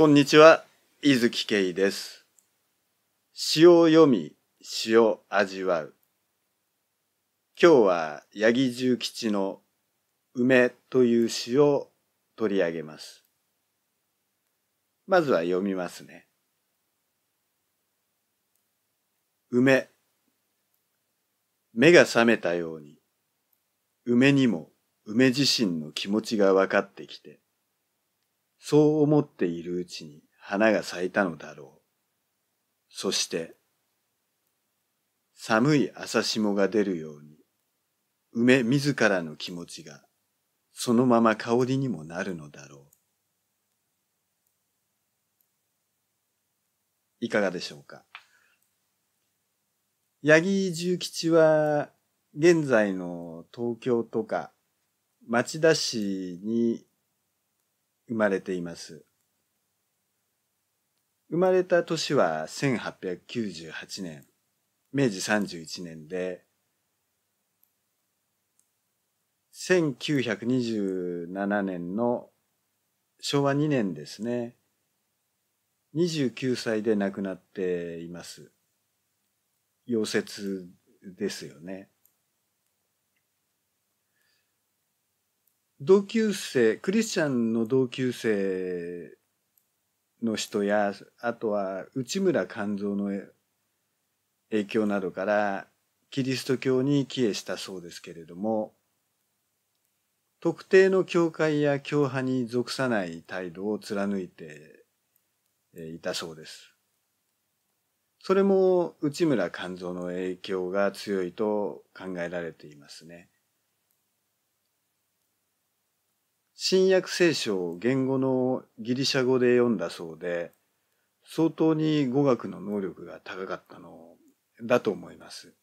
こんにちは、伊月圭です。詩を読み、詩を味わう。今日は八木重吉の梅という詩を取り上げます。まずは読みますね。梅。目が覚めたように、梅にも梅自身の気持ちが分かってきて、そう思っているうちに花が咲いたのだろう。そして、寒い朝霜が出るように、梅自らの気持ちが、そのまま香りにもなるのだろう。いかがでしょうか八木重吉は、現在の東京とか、町田市に生まれています。生まれた年は1898年、明治31年で、1927年の昭和2年ですね、29歳で亡くなっています。溶接ですよね。同級生、クリスチャンの同級生の人や、あとは内村勘蔵の影響などから、キリスト教に帰依したそうですけれども、特定の教会や教派に属さない態度を貫いていたそうです。それも内村勘蔵の影響が強いと考えられていますね。新約聖書を言語のギリシャ語で読んだそうで、相当に語学の能力が高かったのだと思います。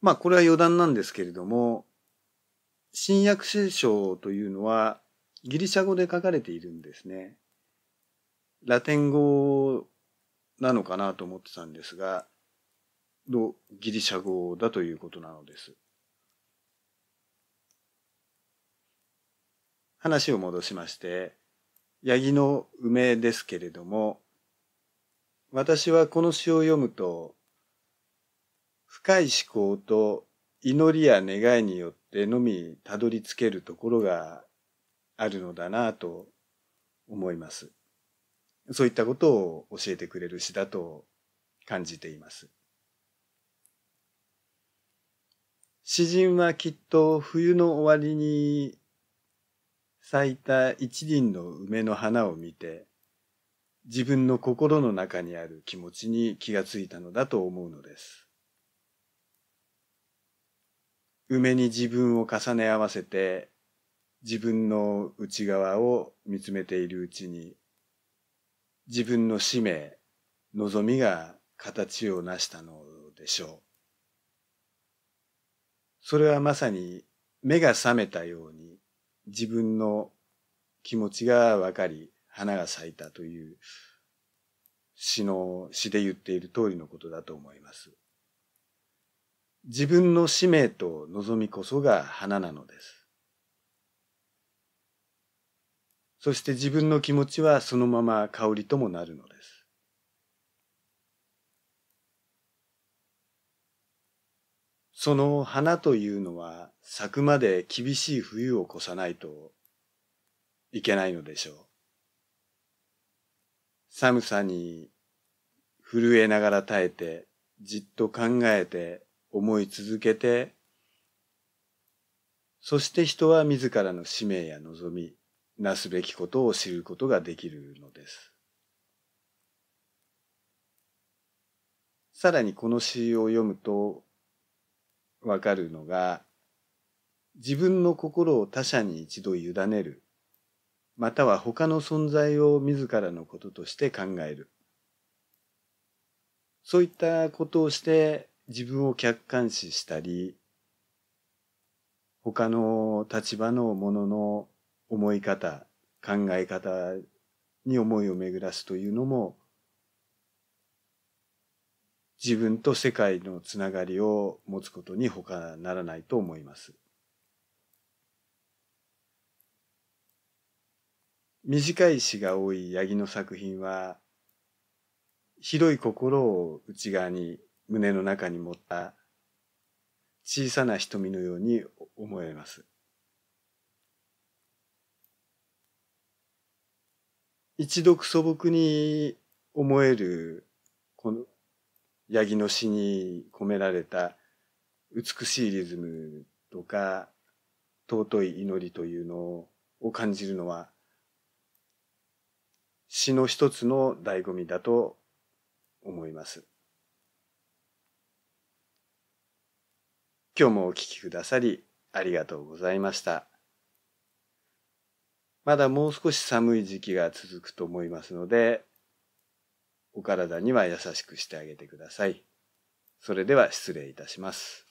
まあこれは余談なんですけれども、新約聖書というのはギリシャ語で書かれているんですね。ラテン語なのかなと思ってたんですが、ギリシャ語だということなのです。話を戻しまして、八木の梅ですけれども、私はこの詩を読むと、深い思考と祈りや願いによってのみたどり着けるところがあるのだなと思います。そういったことを教えてくれる詩だと感じています。詩人はきっと冬の終わりに咲いた一輪の梅の花を見て、自分の心の中にある気持ちに気がついたのだと思うのです。梅に自分を重ね合わせて、自分の内側を見つめているうちに、自分の使命、望みが形を成したのでしょう。それはまさに目が覚めたように、自分の気持ちがわかり、花が咲いたという詩の、詩で言っている通りのことだと思います。自分の使命と望みこそが花なのです。そして自分の気持ちはそのまま香りともなるのです。その花というのは咲くまで厳しい冬を越さないといけないのでしょう。寒さに震えながら耐えて、じっと考えて、思い続けて、そして人は自らの使命や望み、なすべきことを知ることができるのです。さらにこの詩を読むと、わかるのが、自分の心を他者に一度委ねる、または他の存在を自らのこととして考える。そういったことをして自分を客観視したり、他の立場のものの思い方、考え方に思いを巡らすというのも自分と世界のつながりを持つことに他ならないと思います。短い詩が多い八木の作品は広い心を内側に胸の中に持った小さな瞳のように思えます。一読素朴に思えるこの八木の詩に込められた美しいリズムとか尊い祈りというのを感じるのは詩の一つの醍醐味だと思います。今日もお聴きくださりありがとうございました。まだもう少し寒い時期が続くと思いますので、お体には優しくしてあげてください。それでは失礼いたします。